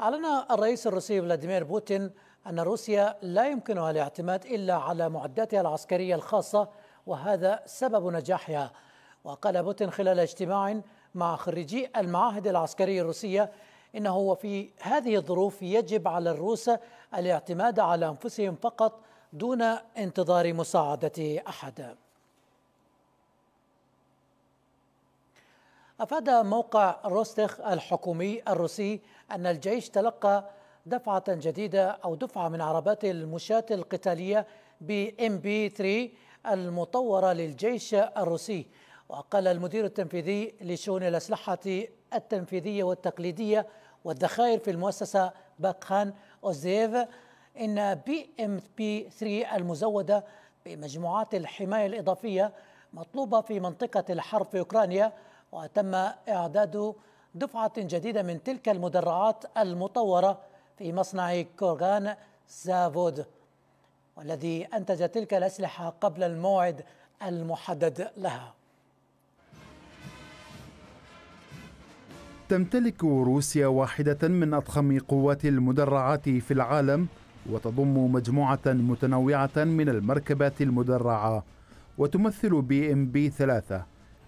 أعلن الرئيس الروسي فلاديمير بوتين أن روسيا لا يمكنها الاعتماد إلا على معداتها العسكرية الخاصة وهذا سبب نجاحها وقال بوتين خلال اجتماع مع خريجي المعاهد العسكرية الروسية إنه وفي هذه الظروف يجب على الروس الاعتماد على أنفسهم فقط دون انتظار مساعدة أحد أفاد موقع روستخ الحكومي الروسي أن الجيش تلقى دفعة جديدة أو دفعة من عربات المشاة القتالية ام بي 3 المطورة للجيش الروسي وقال المدير التنفيذي لشؤون الأسلحة التنفيذية والتقليدية والذخائر في المؤسسة باكخان أوزيف إن بي إم بي 3 المزودة بمجموعات الحماية الإضافية مطلوبة في منطقة الحرب في أوكرانيا وتم إعداد دفعة جديدة من تلك المدرعات المطورة في مصنع كورغان زافود والذي أنتج تلك الأسلحة قبل الموعد المحدد لها تمتلك روسيا واحدة من أضخم قوات المدرعات في العالم وتضم مجموعة متنوعة من المركبات المدرعة وتمثل بي ام بي ثلاثة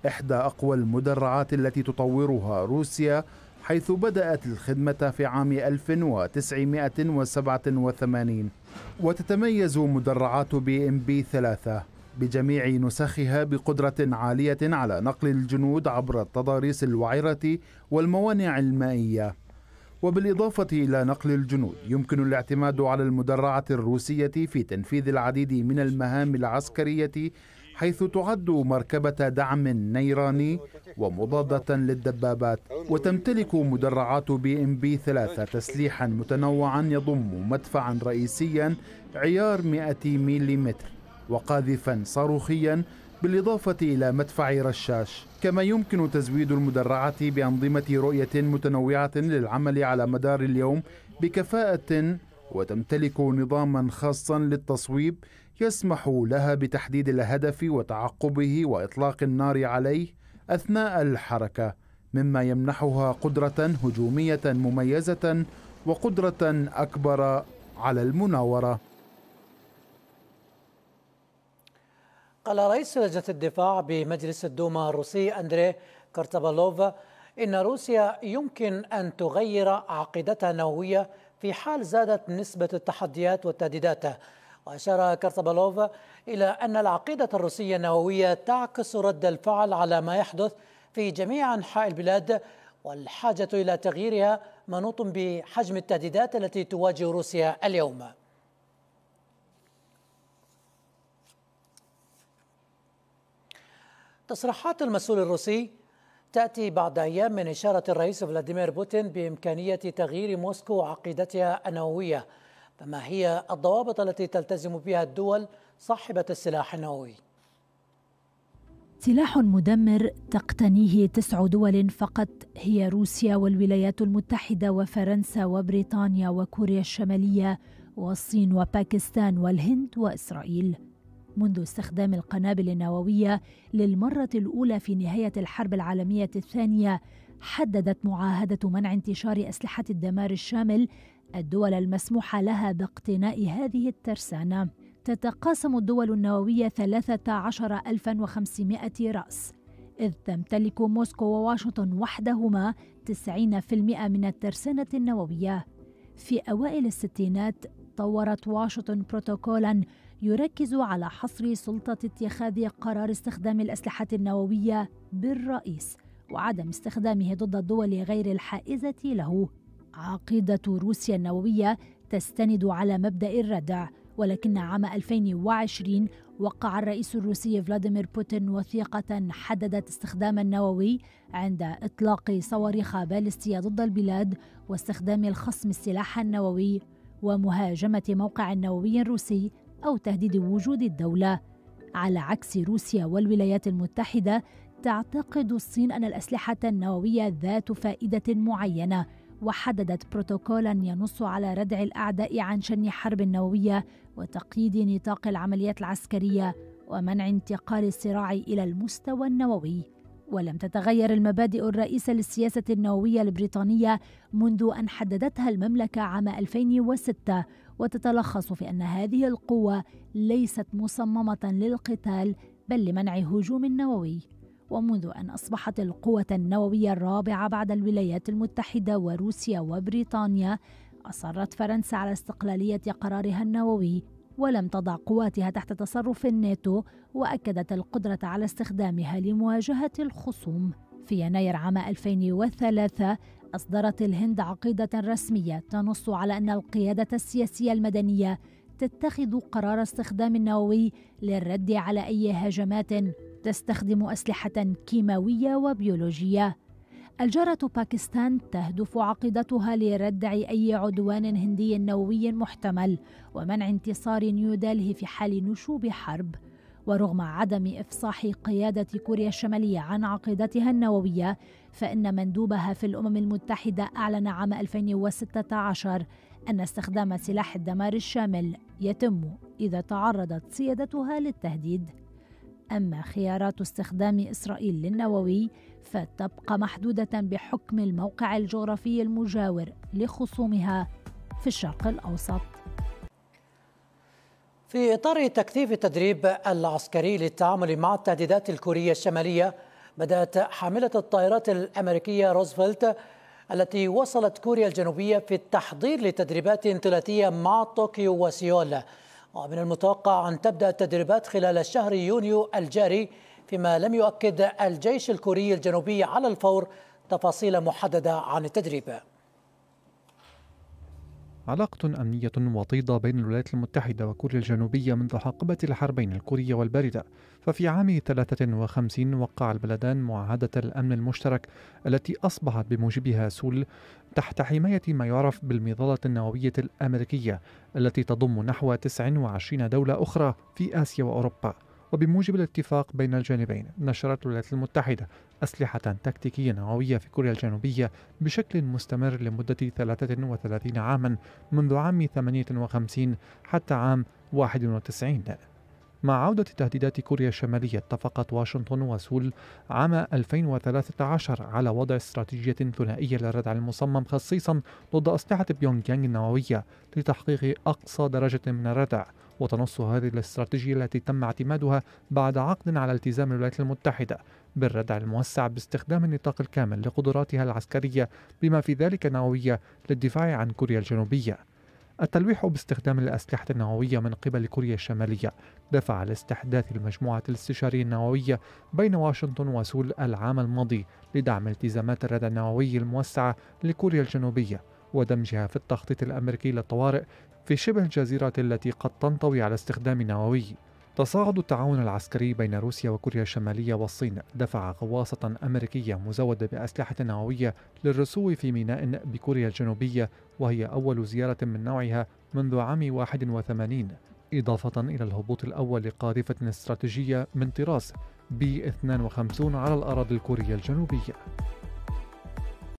إحدى أقوى المدرعات التي تطورها روسيا حيث بدأت الخدمة في عام 1987 وتتميز مدرعات بي ام بي 3 بجميع نسخها بقدرة عالية على نقل الجنود عبر التضاريس الوعرة والموانع المائية وبالإضافة إلى نقل الجنود يمكن الاعتماد على المدرعة الروسية في تنفيذ العديد من المهام العسكرية حيث تعد مركبة دعم نيراني ومضادة للدبابات وتمتلك مدرعات بي ام بي ثلاثة تسليحا متنوعا يضم مدفعا رئيسيا عيار 100 ملم وقاذفا صاروخيا بالإضافة إلى مدفع رشاش كما يمكن تزويد المدرعات بأنظمة رؤية متنوعة للعمل على مدار اليوم بكفاءة وتمتلك نظاما خاصا للتصويب يسمح لها بتحديد الهدف وتعقبه واطلاق النار عليه اثناء الحركه مما يمنحها قدره هجوميه مميزه وقدره اكبر على المناوره قال رئيس لجنه الدفاع بمجلس الدوما الروسي اندري كارتابالوف ان روسيا يمكن ان تغير عقيدتها النوويه في حال زادت نسبة التحديات والتهديدات وأشار كارتابالوف إلى أن العقيدة الروسية النووية تعكس رد الفعل على ما يحدث في جميع أنحاء البلاد والحاجة إلى تغييرها منوط بحجم التهديدات التي تواجه روسيا اليوم تصريحات المسؤول الروسي تأتي بعد أيام من إشارة الرئيس فلاديمير بوتين بإمكانية تغيير موسكو عقيدتها النووية فما هي الضوابط التي تلتزم بها الدول صاحبة السلاح النووي؟ سلاح مدمر تقتنيه تسع دول فقط هي روسيا والولايات المتحدة وفرنسا وبريطانيا وكوريا الشمالية والصين وباكستان والهند وإسرائيل منذ استخدام القنابل النووية للمرة الأولى في نهاية الحرب العالمية الثانية حددت معاهدة منع انتشار أسلحة الدمار الشامل الدول المسموح لها باقتناء هذه الترسانة تتقاسم الدول النووية 13500 رأس إذ تمتلك موسكو وواشنطن وحدهما 90% من الترسانة النووية في أوائل الستينات طورت واشنطن بروتوكولا يركز على حصر سلطة اتخاذ قرار استخدام الأسلحة النووية بالرئيس وعدم استخدامه ضد الدول غير الحائزة له. عقيدة روسيا النووية تستند على مبدأ الردع ولكن عام 2020 وقع الرئيس الروسي فلاديمير بوتين وثيقة حددت استخدام النووي عند إطلاق صواريخ باليستية ضد البلاد واستخدام الخصم السلاح النووي ومهاجمة موقع نووي روسي أو تهديد وجود الدولة على عكس روسيا والولايات المتحدة تعتقد الصين أن الأسلحة النووية ذات فائدة معينة وحددت بروتوكولا ينص على ردع الأعداء عن شن حرب نووية وتقييد نطاق العمليات العسكرية ومنع انتقال الصراع إلى المستوى النووي ولم تتغير المبادئ الرئيسة للسياسة النووية البريطانية منذ أن حددتها المملكة عام 2006 وتتلخص في أن هذه القوة ليست مصممة للقتال بل لمنع هجوم نووي ومنذ أن أصبحت القوة النووية الرابعة بعد الولايات المتحدة وروسيا وبريطانيا أصرت فرنسا على استقلالية قرارها النووي ولم تضع قواتها تحت تصرف الناتو واكدت القدره على استخدامها لمواجهه الخصوم في يناير عام 2003 اصدرت الهند عقيده رسميه تنص على ان القياده السياسيه المدنيه تتخذ قرار استخدام النووي للرد على اي هجمات تستخدم اسلحه كيماويه وبيولوجيه الجارة باكستان تهدف عقيدتها لردع أي عدوان هندي نووي محتمل ومنع انتصار نيودلهي في حال نشوب حرب ورغم عدم افصاح قياده كوريا الشماليه عن عقيدتها النوويه فان مندوبها في الامم المتحده اعلن عام 2016 ان استخدام سلاح الدمار الشامل يتم اذا تعرضت سيادتها للتهديد أما خيارات استخدام إسرائيل للنووي فتبقى محدودة بحكم الموقع الجغرافي المجاور لخصومها في الشرق الأوسط. في إطار تكثيف التدريب العسكري للتعامل مع التهديدات الكورية الشمالية بدأت حاملة الطائرات الأمريكية روزفلت التي وصلت كوريا الجنوبية في التحضير لتدريبات ثلاثية مع طوكيو وسيول ومن آه، المتوقع أن تبدأ التدريبات خلال شهر يونيو الجاري فيما لم يؤكد الجيش الكوري الجنوبي على الفور تفاصيل محددة عن التدريب علاقة أمنية وطيدة بين الولايات المتحدة وكوريا الجنوبية منذ حقبة الحربين الكورية والباردة ففي عام 53 وقع البلدان معاهدة الأمن المشترك التي أصبحت بموجبها سول تحت حماية ما يعرف بالمظلة النووية الأمريكية التي تضم نحو 29 دولة أخرى في آسيا وأوروبا وبموجب الاتفاق بين الجانبين نشرت الولايات المتحدة أسلحة تكتيكية نووية في كوريا الجنوبية بشكل مستمر لمدة 33 عاما منذ عام 58 حتى عام 91 مع عودة تهديدات كوريا الشمالية اتفقت واشنطن وسول عام 2013 على وضع استراتيجية ثنائية للردع المصمم خصيصا ضد أسلحة بيونغ يانغ النووية لتحقيق أقصى درجة من الردع وتنص هذه الاستراتيجية التي تم اعتمادها بعد عقد على التزام الولايات المتحدة بالردع الموسع باستخدام النطاق الكامل لقدراتها العسكرية بما في ذلك النووية للدفاع عن كوريا الجنوبية التلويح باستخدام الأسلحة النووية من قبل كوريا الشمالية دفع لاستحداث المجموعة الاستشارية النووية بين واشنطن وسول العام الماضي لدعم التزامات الردى النووي الموسعة لكوريا الجنوبية ودمجها في التخطيط الأمريكي للطوارئ في شبه الجزيرة التي قد تنطوي على استخدام نووي تصاعد التعاون العسكري بين روسيا وكوريا الشمالية والصين دفع غواصة أمريكية مزودة بأسلحة نووية للرسو في ميناء بكوريا الجنوبية وهي أول زيارة من نوعها منذ عام 81 إضافة إلى الهبوط الأول لقاذفة استراتيجية من طراز بي 52 على الأراضي الكورية الجنوبية